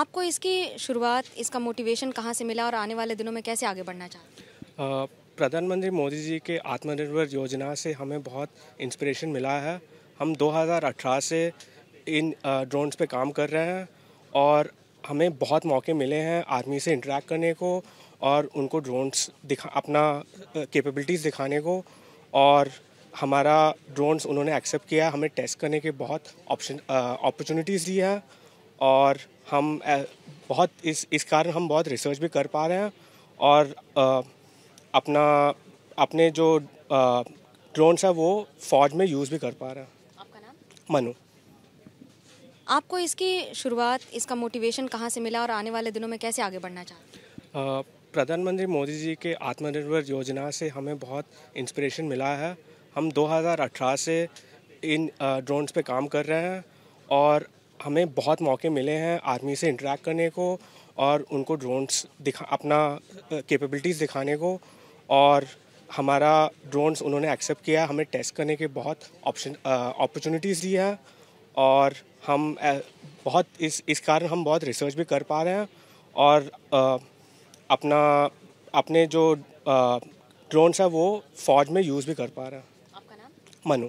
आपको इसकी शुरुआत इसका मोटिवेशन कहाँ से मिला और आने वाले दिनों में कैसे आगे बढ़ना चाहते प्रधानमंत्री मोदी जी के आत्मनिर्भर योजना से हमें बहुत इंस्पिरेशन मिला है हम 2018 से इन ड्रोन्स पे काम कर रहे हैं और हमें बहुत मौके मिले हैं आर्मी से इंटरेक्ट करने को और उनको ड्रोन्स दिखा अपना कैपेबिलिटीज़ दिखाने को और हमारा ड्रोन्स उन्होंने एक्सेप्ट किया हमें टेस्ट करने के बहुत ऑप्शन अपॉर्चुनिटीज़ दी है और हम बहुत इस इस कारण हम बहुत रिसर्च भी कर पा रहे हैं और आ, अपना अपने जो ड्रोन्स है वो फौज में यूज़ भी कर पा रहे हैं आपका नाम मनु आपको इसकी शुरुआत इसका मोटिवेशन कहाँ से मिला और आने वाले दिनों में कैसे आगे बढ़ना चाहते प्रधानमंत्री मोदी जी के आत्मनिर्भर योजना से हमें बहुत इंस्पिरेशन मिला है हम 2018 से इन ड्रोन्स पे काम कर रहे हैं और हमें बहुत मौके मिले हैं आर्मी से इंटरेक्ट करने को और उनको ड्रोन्स दिखा अपना कैपेबिलिटीज़ दिखाने को और हमारा ड्रोन्स उन्होंने एक्सेप्ट किया हमें टेस्ट करने के बहुत ऑप्शन अपॉर्चुनिटीज़ दी है और हम बहुत इस इस कारण हम बहुत रिसर्च भी कर पा रहे हैं और आ, अपना अपने जो ड्रोन्स है वो फौज में यूज़ भी कर पा रहे हैं आपका नाम मनु